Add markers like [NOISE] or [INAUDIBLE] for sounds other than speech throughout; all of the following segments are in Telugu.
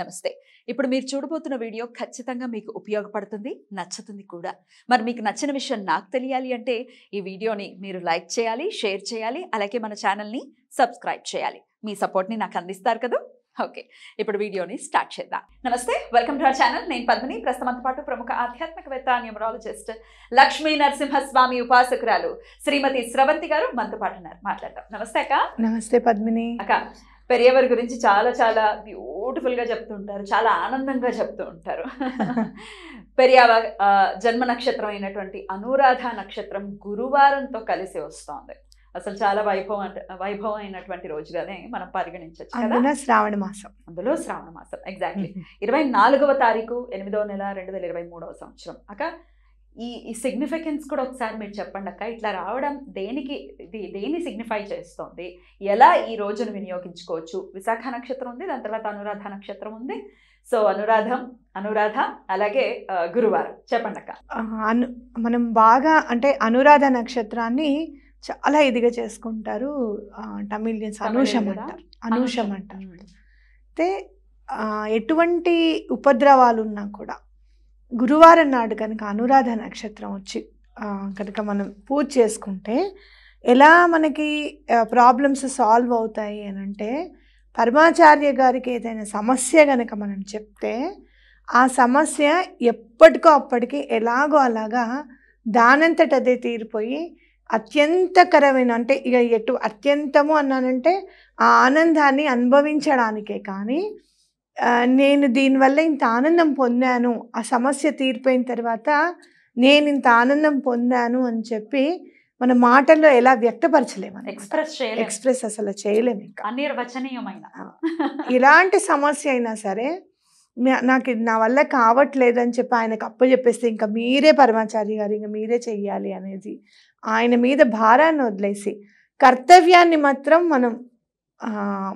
నమస్తే ఇప్పుడు మీరు చూడబోతున్న వీడియో ఖచ్చితంగా మీకు ఉపయోగపడుతుంది నచ్చుతుంది కూడా మరి మీకు నచ్చిన విషయం నాకు తెలియాలి అంటే ఈ వీడియోని మీరు లైక్ చేయాలి షేర్ చేయాలి అలాగే మన ఛానల్ని సబ్స్క్రైబ్ చేయాలి మీ సపోర్ట్ని నాకు అందిస్తారు కదా ఓకే ఇప్పుడు వీడియోని స్టార్ట్ చేద్దాం నమస్తే వెల్కమ్ టు అవర్ ఛానల్ నేను పద్మిని ప్రస్తుతం పాటు ప్రముఖ ఆధ్యాత్మికవేత్త న్యూమరాలజిస్ట్ లక్ష్మీ నరసింహస్వామి ఉపాసకురాలు శ్రీమతి స్రవంతి గారు మనతో పాటు ఉన్నారు మాట్లాడదాం నమస్తే అక్క నమస్తే పద్మిని అక్క పెరియవర్ గురించి చాలా చాలా బ్యూటిఫుల్గా ఉంటారు చాలా ఆనందంగా చెప్తూ ఉంటారు పెరియావ జన్మ నక్షత్రం అయినటువంటి అనురాధ నక్షత్రం గురువారంతో కలిసి వస్తోంది అసలు చాలా వైభవం వైభవం అయినటువంటి రోజుగానే మనం పరిగణించవచ్చు కదా శ్రావణ మాసం అందులో శ్రావణ మాసం ఎగ్జాక్ట్లీ ఇరవై నాలుగవ తారీఖు ఎనిమిదవ నెల రెండు వేల ఇరవై మూడవ సంవత్సరం అక్క ఈ ఈ సిగ్నిఫికెన్స్ కూడా ఒకసారి మీరు చెప్పండి అక్క ఇట్లా రావడం దేనికి ఇది దేని సిగ్నిఫై చేస్తుంది ఎలా ఈ రోజును వినియోగించుకోవచ్చు విశాఖ నక్షత్రం ఉంది దాని తర్వాత అనురాధ నక్షత్రం ఉంది సో అనురాధం అనురాధ అలాగే గురువారం చెప్పండి అక్క అను మనం బాగా అంటే అనురాధ నక్షత్రాన్ని చాలా ఇదిగా చేసుకుంటారు టమిలియన్స్ అనూషం అంటారు అనూషం అంటారు అయితే ఎటువంటి ఉపద్రవాలు ఉన్నా కూడా గురువారం నాడు కనుక అనురాధ నక్షత్రం వచ్చి కనుక మనం పూజ చేసుకుంటే ఎలా మనకి ప్రాబ్లమ్స్ సాల్వ్ అవుతాయి అని అంటే పరమాచార్య గారికి ఏదైనా సమస్య కనుక మనం చెప్తే ఆ సమస్య ఎప్పటికో అప్పటికి ఎలాగో అలాగా దానంతట అదే తీరిపోయి అత్యంతకరమైన అంటే ఇక ఎటు అత్యంతము అన్నానంటే ఆ ఆనందాన్ని అనుభవించడానికే కానీ నేను దీనివల్ల ఇంత ఆనందం పొందాను ఆ సమస్య తీరిపోయిన తర్వాత నేను ఇంత ఆనందం పొందాను అని చెప్పి మన మాటల్లో ఎలా వ్యక్తపరచలేము ఎక్స్ప్రెస్ ఎక్స్ప్రెస్ అసలు చేయలేము అనిర్వచనీయమైన ఇలాంటి సమస్య అయినా సరే నాకు నా వల్ల కావట్లేదు అని చెప్పి ఆయనకు అప్పు చెప్పేస్తే ఇంకా మీరే పరమాచారి గారు ఇంకా మీరే చెయ్యాలి అనేది ఆయన మీద భారాన్ని వదిలేసి కర్తవ్యాన్ని మాత్రం మనం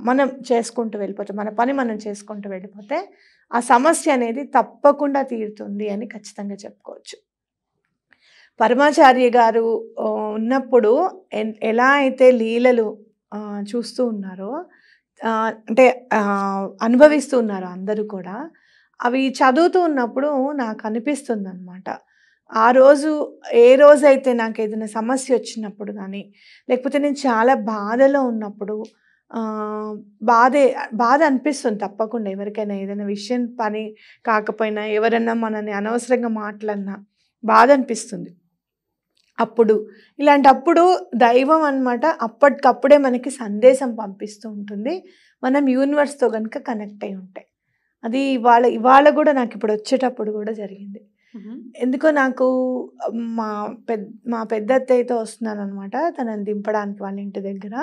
మనం చేసుకుంటూ వెళ్ళిపోతే మన పని మనం చేసుకుంటూ వెళ్ళిపోతే ఆ సమస్య అనేది తప్పకుండా తీరుతుంది అని ఖచ్చితంగా చెప్పుకోవచ్చు పరమాచార్య గారు ఉన్నప్పుడు ఎలా అయితే లీలలు చూస్తూ ఉన్నారో అంటే అనుభవిస్తూ ఉన్నారు అందరూ కూడా అవి చదువుతూ ఉన్నప్పుడు నాకు అనిపిస్తుంది అనమాట ఆ రోజు ఏ రోజైతే నాకు ఏదైనా సమస్య వచ్చినప్పుడు కానీ లేకపోతే నేను చాలా బాధలో ఉన్నప్పుడు బాధే బాధ అనిపిస్తుంది తప్పకుండా ఎవరికైనా ఏదైనా విషయం పని కాకపోయినా ఎవరన్నా మనని అనవసరంగా మాట్లాడినా బాధ అనిపిస్తుంది అప్పుడు ఇలాంటప్పుడు దైవం అనమాట అప్పటికప్పుడే మనకి సందేశం పంపిస్తూ ఉంటుంది మనం యూనివర్స్తో కనుక కనెక్ట్ అయి ఉంటాయి అది ఇవాళ ఇవాళ కూడా నాకు ఇప్పుడు వచ్చేటప్పుడు కూడా జరిగింది ఎందుకో నాకు మా పెద్ద మా పెద్ద అత్తయ్యతో వస్తున్నాను అనమాట తనని దింపడానికి వాళ్ళ ఇంటి దగ్గర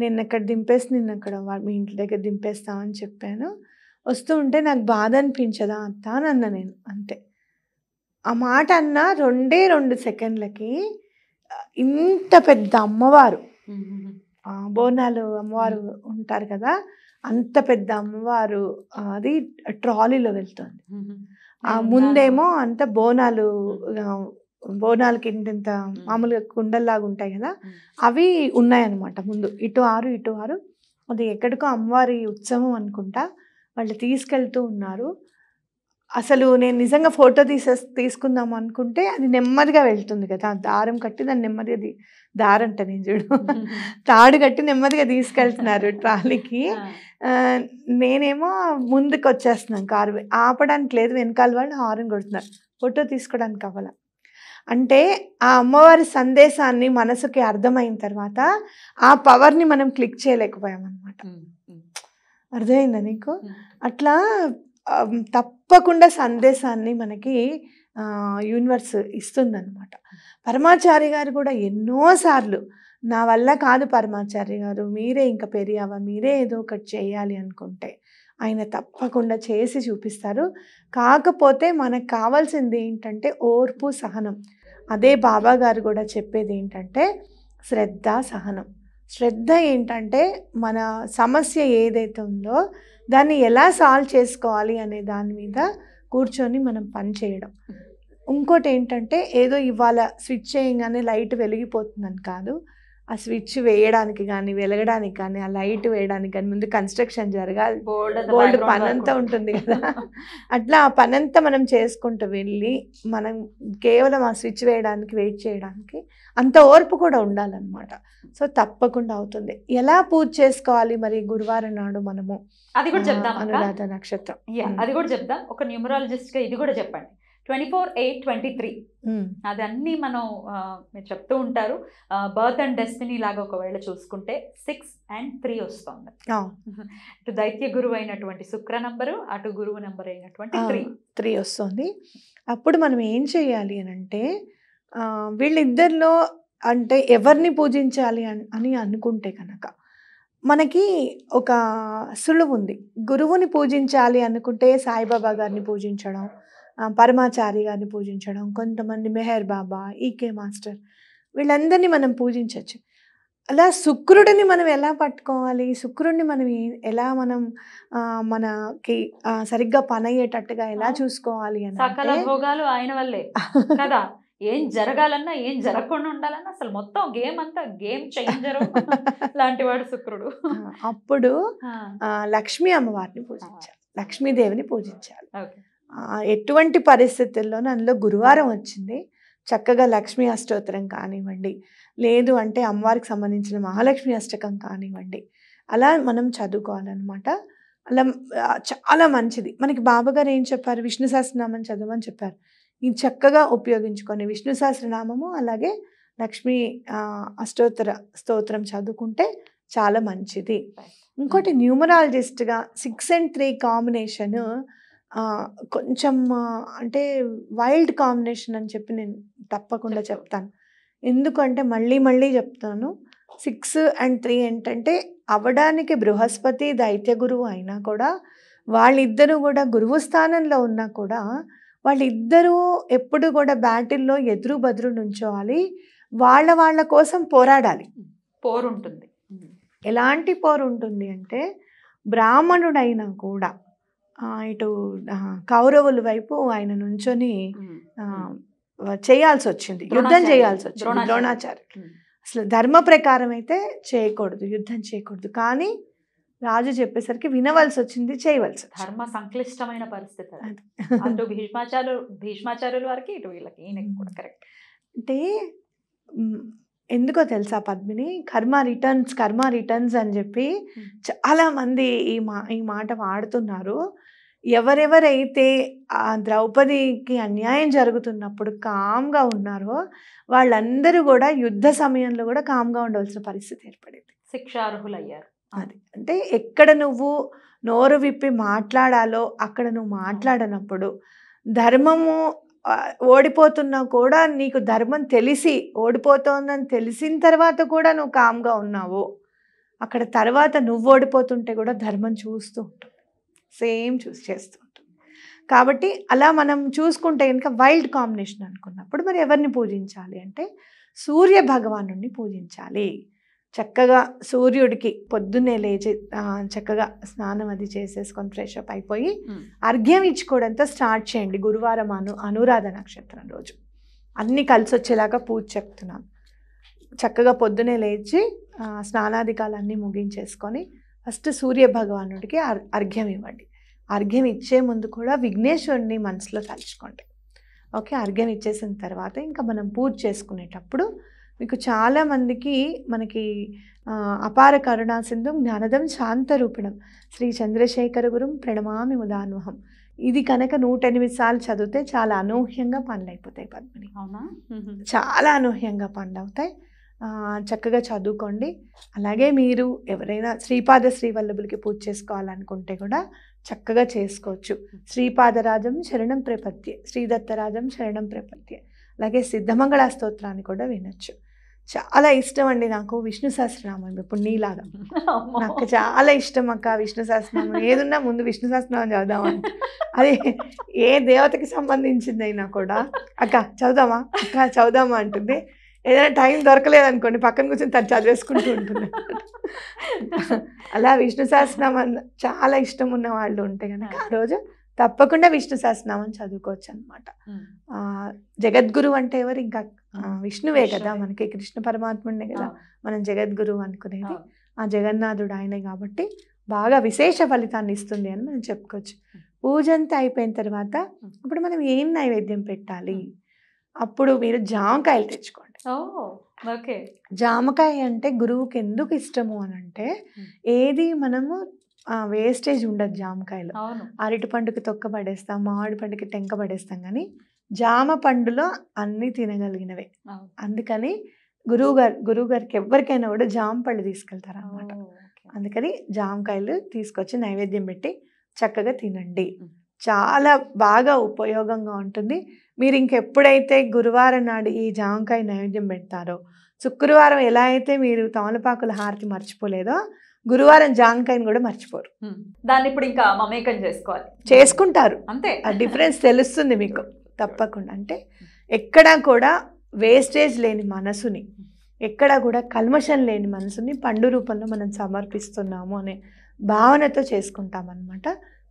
నేను ఎక్కడ దింపేసి నిన్న అక్కడ మీ ఇంటి దగ్గర దింపేస్తామని చెప్పాను వస్తూ ఉంటే నాకు బాధ అనిపించదా అత్త అని అన్న నేను అంతే ఆ మాట అన్న రెండే రెండు సెకండ్లకి ఇంత పెద్ద అమ్మవారు బోనాలు అమ్మవారు ఉంటారు కదా అంత పెద్ద అమ్మవారు అది ట్రాలీలో వెళ్తుంది ఆ ముందేమో అంత బోనాలు బోనాలకి ఇంత మామూలుగా కుండల్లాగా ఉంటాయి కదా అవి ఉన్నాయన్నమాట ముందు ఇటు ఆరు ఇటు ఆరు అది ఎక్కడికో అమ్మవారి ఉత్సవం అనుకుంటా వాళ్ళు తీసుకెళ్తూ ఉన్నారు అసలు నేను నిజంగా ఫోటో తీసే తీసుకుందాం అనుకుంటే అది నెమ్మదిగా వెళ్తుంది కదా దారం కట్టి దాన్ని నెమ్మదిగా అంట నేను చూడు [LAUGHS] తాడు కట్టి నెమ్మదిగా తీసుకెళ్తున్నారు ట్రాలీకి నేనేమో ముందుకు వచ్చేస్తున్నాను కారు ఆపడానికి లేదు వెనకాల వాళ్ళు హారం కొడుతున్నారు ఫోటో తీసుకోవడానికి అవ్వాల అంటే ఆ అమ్మవారి సందేశాన్ని మనసుకి అర్థమైన తర్వాత ఆ పవర్ని మనం క్లిక్ చేయలేకపోయామన్నమాట అర్థమైందా నీకు అట్లా తప్పకుండా సందేశాన్ని మనకి యూనివర్స్ ఇస్తుందన్నమాట పరమాచారి గారు కూడా ఎన్నోసార్లు నా వల్ల కాదు పరమాచారి గారు మీరే ఇంకా పెరిగావా మీరే ఏదో ఒకటి చేయాలి అనుకుంటే ఆయన తప్పకుండా చేసి చూపిస్తారు కాకపోతే మనకు కావాల్సింది ఏంటంటే ఓర్పు సహనం అదే బాబా గారు కూడా చెప్పేది ఏంటంటే శ్రద్ధ సహనం శ్రద్ధ ఏంటంటే మన సమస్య ఏదైతే ఉందో దాన్ని ఎలా సాల్వ్ చేసుకోవాలి అనే దాని మీద కూర్చొని మనం పనిచేయడం ఇంకోటి ఏంటంటే ఏదో ఇవాళ స్విచ్ చేయగానే లైట్ వెలిగిపోతుందని కాదు ఆ స్విచ్ వేయడానికి కానీ వెలగడానికి కానీ ఆ లైట్ వేయడానికి కానీ ముందు కన్స్ట్రక్షన్ జరగాలి బోల్డ్ పనంతా ఉంటుంది కదా [LAUGHS] అట్లా ఆ పనంతా మనం చేసుకుంటూ వెళ్ళి మనం కేవలం ఆ స్విచ్ వేయడానికి వెయిట్ చేయడానికి అంత ఓర్పు కూడా ఉండాలన్నమాట సో తప్పకుండా అవుతుంది ఎలా పూజ చేసుకోవాలి మరి గురువారం నాడు మనము అది కూడా చెప్దాం అనురాధ నక్షత్రం అది కూడా చెప్దాం ఒక న్యూమరాలజిస్ట్గా ఇది కూడా చెప్పండి twenty four eight twenty three అదన్నీ మనం చెప్తూ ఉంటారు బర్త్ అండ్ డెస్టినీ లాగా ఒకవేళ చూసుకుంటే సిక్స్ అండ్ త్రీ వస్తుంది అటు దైత్య గురువు అయినటువంటి శుక్ర నంబరు అటు గురువు నంబర్ అయినటువంటి త్రీ త్రీ వస్తుంది అప్పుడు మనం ఏం చేయాలి అని అంటే వీళ్ళిద్దరిలో అంటే ఎవరిని పూజించాలి అని అనుకుంటే కనుక మనకి ఒక సులువు ఉంది గురువుని పూజించాలి అనుకుంటే సాయిబాబా గారిని పూజించడం పరమాచారి గారిని పూజించడం కొంతమంది Meher Baba E K e master వీళ్ళందరినీ మనం పూజించవచ్చు అలా శుక్రుడిని మనం ఎలా పట్టుకోవాలి శుక్రుడిని మనం ఎలా మనం మనకి సరిగ్గా పనయ్యేటట్టుగా ఎలా చూసుకోవాలి అని సకల భోగాలు ఆయన వల్లే కదా ఏం జరగాలన్నా ఏం జరగకుండా ఉండాలన్నా అసలు మొత్తం గేమ్ అంతా గేమ్ చేంజర్ [LAUGHS] లాంటి వాడు శుక్రుడు అప్పుడు లక్ష్మీ అమ్మవారిని పూజించాలి లక్ష్మీదేవిని పూజించాలి ఎటువంటి పరిస్థితుల్లోనూ అందులో గురువారం వచ్చింది చక్కగా లక్ష్మీ అష్టోత్తరం కానివ్వండి లేదు అంటే అమ్మవారికి సంబంధించిన మహాలక్ష్మి అష్టకం కానివ్వండి అలా మనం చదువుకోవాలన్నమాట అలా చాలా మంచిది మనకి బాబాగారు ఏం చెప్పారు విష్ణు సహస్రనామం చదవమని చెప్పారు ఇది చక్కగా ఉపయోగించుకొని విష్ణు సహస్రనామము అలాగే లక్ష్మీ అష్టోత్తర స్తోత్రం చదువుకుంటే చాలా మంచిది ఇంకోటి న్యూమరాలజిస్ట్గా సిక్స్ అండ్ త్రీ కాంబినేషను కొంచెం అంటే వైల్డ్ కాంబినేషన్ అని చెప్పి నేను తప్పకుండా చెప్తాను ఎందుకంటే మళ్ళీ మళ్ళీ చెప్తాను సిక్స్ అండ్ త్రీ ఏంటంటే అవడానికి బృహస్పతి దైత్య గురువు అయినా కూడా వాళ్ళిద్దరూ కూడా గురువు స్థానంలో ఉన్నా కూడా వాళ్ళిద్దరూ ఎప్పుడు కూడా బ్యాటిల్లో ఎదురు బదురు నుంచోవాలి వాళ్ళ వాళ్ళ కోసం పోరాడాలి పోరుంటుంది ఎలాంటి పోరు ఉంటుంది అంటే బ్రాహ్మణుడైనా కూడా ఇటు కౌరవులు వైపు ఆయన నుంచొని చేయాల్సి వచ్చింది యుద్ధం చేయాల్సి వచ్చింది ద్రోణాచార్యుడు అసలు ధర్మ ప్రకారం అయితే చేయకూడదు యుద్ధం చేయకూడదు కానీ రాజు చెప్పేసరికి వినవలసి వచ్చింది చేయవలసి ధర్మ సంక్లిష్టమైన పరిస్థితి అటు భీష్మాచారు భీష్మాచార్యుల వారికి ఇటు వీళ్ళకి కూడా కరెక్ట్ అంటే ఎందుకో తెలుసా పద్మిని కర్మ రిటర్న్స్ కర్మ రిటర్న్స్ అని చెప్పి చాలామంది ఈ మా ఈ మాట వాడుతున్నారు ఎవరెవరైతే ఆ ద్రౌపదికి అన్యాయం జరుగుతున్నప్పుడు కామ్గా ఉన్నారో వాళ్ళందరూ కూడా యుద్ధ సమయంలో కూడా కామ్గా ఉండవలసిన పరిస్థితి ఏర్పడింది శిక్షార్హులయ్యారు అది అంటే ఎక్కడ నువ్వు నోరు విప్పి మాట్లాడాలో అక్కడ నువ్వు మాట్లాడనప్పుడు ధర్మము ఓడిపోతున్నా కూడా నీకు ధర్మం తెలిసి ఓడిపోతుందని తెలిసిన తర్వాత కూడా నువ్వు కామ్గా ఉన్నావు అక్కడ తర్వాత నువ్వు ఓడిపోతుంటే కూడా ధర్మం చూస్తూ ఉంటుంది సేమ్ చూసి చేస్తూ ఉంటుంది కాబట్టి అలా మనం చూసుకుంటే కనుక వైల్డ్ కాంబినేషన్ అనుకున్నప్పుడు మరి ఎవరిని పూజించాలి అంటే సూర్య భగవాను పూజించాలి చక్కగా సూర్యుడికి పొద్దున్నే లేచి చక్కగా స్నానం అది చేసేసుకొని ఫ్రెష్ అప్ అయిపోయి అర్ఘ్యం ఇచ్చుకోవడంతో స్టార్ట్ చేయండి గురువారం అను అనురాధ నక్షత్రం రోజు అన్నీ కలిసి వచ్చేలాగా పూజ చెప్తున్నాను చక్కగా పొద్దునే లేచి స్నానాధికాలన్నీ ముగించేసుకొని ఫస్ట్ సూర్య భగవానుడికి అర్ఘ్యం ఇవ్వండి అర్ఘ్యం ఇచ్చే ముందు కూడా విఘ్నేశ్వరుడిని మనసులో తలుచుకోండి ఓకే అర్ఘ్యం ఇచ్చేసిన తర్వాత ఇంకా మనం పూజ చేసుకునేటప్పుడు మీకు చాలామందికి మనకి అపార కరుణా సింధు జ్ఞానదం శాంతరూపిణం శ్రీ చంద్రశేఖర గురుం ప్రణమామి ఉదాన్వహం ఇది కనుక నూట ఎనిమిది సార్లు చదివితే చాలా అనూహ్యంగా పనులు అయిపోతాయి పద్మిని అవునా చాలా అనూహ్యంగా పనులు అవుతాయి చక్కగా చదువుకోండి అలాగే మీరు ఎవరైనా శ్రీపాద శ్రీవల్లభులకి పూజ చేసుకోవాలనుకుంటే కూడా చక్కగా చేసుకోవచ్చు శ్రీపాదరాజం శరణం ప్రపత్యే శ్రీదత్తరాజం శరణం ప్రపత్య అలాగే సిద్ధమంగళ స్తోత్రాన్ని కూడా వినొచ్చు చాలా ఇష్టం అండి నాకు విష్ణు సహస్రనామం ఇప్పుడు నీలాగా నాకు చాలా ఇష్టం అక్క విష్ణు సహస్రనామం ఏదున్నా ముందు విష్ణు సహస్రనామం చదుదామని అది ఏ దేవతకి సంబంధించింది అయినా కూడా అక్క చదుదామా అక్క చదుదామా అంటుంది ఏదైనా టైం దొరకలేదు అనుకోండి పక్కన కూర్చొని తను చదివేసుకుంటూ ఉంటుంది అలా విష్ణు సహస్రనామం చాలా ఇష్టం ఉన్న వాళ్ళు ఉంటే కనుక ఆ రోజు తప్పకుండా విష్ణు సహస్రనామం చదువుకోవచ్చు అనమాట జగద్గురు అంటే ఎవరు ఇంకా విష్ణువే కదా మనకి కృష్ణ పరమాత్ముడే కదా మనం జగద్గురు అనుకునేది ఆ జగన్నాథుడు ఆయనే కాబట్టి బాగా విశేష ఫలితాన్ని ఇస్తుంది అని మనం చెప్పుకోవచ్చు పూజ అంతా అయిపోయిన తర్వాత ఇప్పుడు మనం ఏం నైవేద్యం పెట్టాలి అప్పుడు మీరు జామకాయలు తెచ్చుకోండి జామకాయ అంటే గురువుకి ఎందుకు ఇష్టము అని అంటే ఏది మనము వేస్టేజ్ ఉండదు జామకాయలు అరటి పండుకి తొక్క పడేస్తాం మామిడి పండుకి టెంక పడేస్తాం కానీ జామ పండులో అన్నీ తినగలిగినవే అందుకని గురువు గారు గురువు గారికి ఎవరికైనా కూడా పళ్ళు తీసుకెళ్తారు అనమాట అందుకని జామకాయలు తీసుకొచ్చి నైవేద్యం పెట్టి చక్కగా తినండి చాలా బాగా ఉపయోగంగా ఉంటుంది మీరు ఇంకెప్పుడైతే గురువారం నాడు ఈ జామకాయ నైవేద్యం పెడతారో శుక్రవారం ఎలా అయితే మీరు తమలపాకుల హారతి మర్చిపోలేదో గురువారం జాంకాయని కూడా మర్చిపోరు దాన్ని ఇప్పుడు ఇంకా మమేకం చేసుకోవాలి చేసుకుంటారు అంతే ఆ డిఫరెన్స్ తెలుస్తుంది మీకు తప్పకుండా అంటే ఎక్కడా కూడా వేస్టేజ్ లేని మనసుని ఎక్కడా కూడా కల్మషం లేని మనసుని పండు రూపంలో మనం సమర్పిస్తున్నాము అనే భావనతో చేసుకుంటామన్నమాట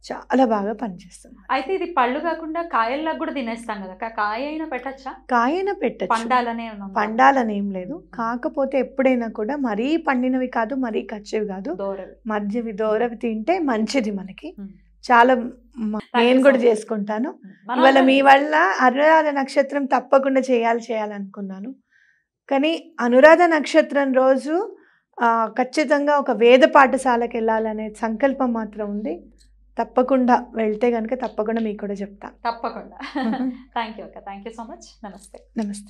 చాలా బాగా పనిచేస్తుంది అయితే ఇది పళ్ళు కాకుండా కాయల్లో కూడా తినేస్తాం కదా కాయ అయినా పెట్టచ్చా కాయ పెట్టచ్చు పండాలనే పండాలని ఏం లేదు కాకపోతే ఎప్పుడైనా కూడా మరీ పండినవి కాదు మరీ ఖర్చువి కాదు మధ్యవి దోరవి తింటే మంచిది మనకి చాలా నేను కూడా చేసుకుంటాను ఇవాళ మీ వల్ల అనురాధ నక్షత్రం తప్పకుండా చేయాలి చేయాలనుకున్నాను కానీ అనురాధ నక్షత్రం రోజు ఖచ్చితంగా ఒక వేద పాఠశాలకు వెళ్ళాలనే సంకల్పం మాత్రం ఉంది తప్పకుండా వెళ్తే కనుక తప్పకుండా మీకు కూడా చెప్తా తప్పకుండా థ్యాంక్ [LAUGHS] యూ అక్క థ్యాంక్ యూ సో మచ్ నమస్తే నమస్తే